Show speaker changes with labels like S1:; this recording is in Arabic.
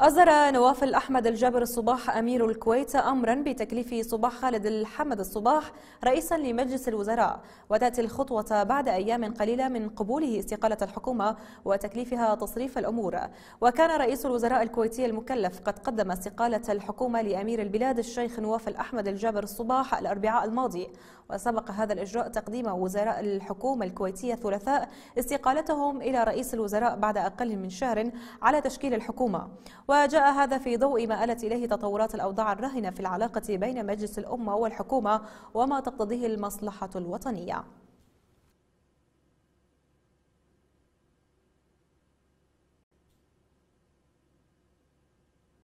S1: أصدر نواف الأحمد الجابر الصباح أمير الكويت أمرا بتكليف صباح خالد الحمد الصباح رئيسا لمجلس الوزراء وتأتي الخطوة بعد أيام قليلة من قبوله استقالة الحكومة وتكليفها تصريف الأمور وكان رئيس الوزراء الكويتي المكلف قد قدم استقالة الحكومة لأمير البلاد الشيخ نواف الأحمد الجابر الصباح الأربعاء الماضي وسبق هذا الإجراء تقديم وزراء الحكومة الكويتية الثلاثاء استقالتهم إلى رئيس الوزراء بعد أقل من شهر على تشكيل الحكومة وجاء هذا في ضوء ما آلت إليه تطورات الأوضاع الراهنة في العلاقة بين مجلس الأمة والحكومة وما تقتضيه المصلحة الوطنية